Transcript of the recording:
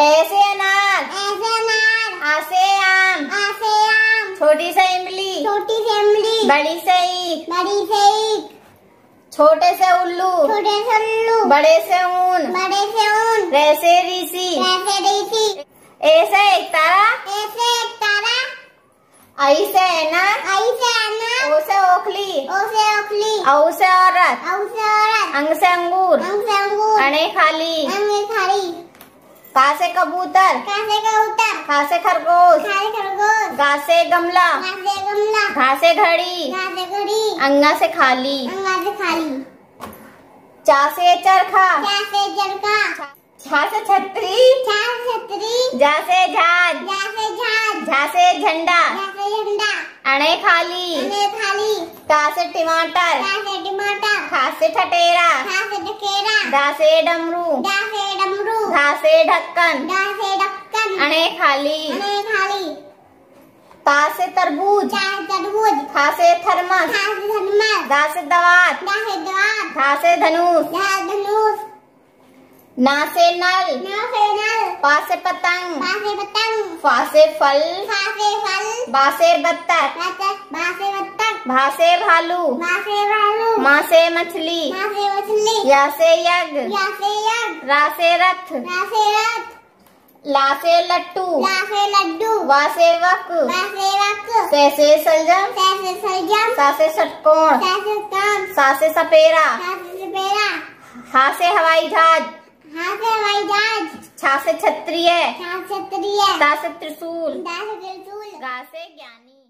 ऐसे अनार ऐसे अनार ऐसे आम ऐसे आम छोटी सी इमली छोटी सी इमली बड़ी सी बड़ी सी छोटे से उल्लू छोटे से उल्लू बड़े से ऊन बड़े से ऊन रैसे ऋषि रैसे ऋषि ऐसे एक तारा ऐसे एक तारा आई से ना आई से ना ओ से ओखली ओ से ओखली औ से औरत औ से औरत अंग से अंगूर अंग से अंगूर अणे खाली अणे खाली कहाँ से कबूतर कहाँ से कबूतर कहाँ से खरगोश कहाँ से खरगोश घास से गमला घास से गमला घास से घड़ी घास से घड़ी अंगा से खाली अंगा से खाली चा से चरखा चा से चरखा छा से छतरी छा से छतरी जा से झाज जा से झाज झा से झंडा झा से झंडा अणे खाली अणे खाली का से टमाटर का से टमाटर खा से ठटेरा खा से ठटेरा डा से डमरू डा से घासे ढक्कन घासे ढक्कन अने खाली अने खाली तासे तरबूज तासे तरबूज खासे थर्मस खासे थर्मस दासे दवात दासे दवात धासे धनुष धासे धनुष नासे नल नासे नल पासे पतंग पासे पतंग फासे फल फासे फल बासे बत्तर बासे बत्तर भासे भालू भासे भालू मासे मछली मासे मछली या से यज्ञ या से यज्ञ रा से रथ रा से रथ ला से लट्टू ला से लड्डू वा से वक वा से वक से से सलजम से से सलजम सा से षटकोण सा से षटकोण सा से सपेरा सा से सपेरा हा से हवाई जहाज हा से हवाई जहाज छा से छत्रिय छा से छत्रिय सा से त्रिशूल सा से त्रिशूल गा से ज्ञानी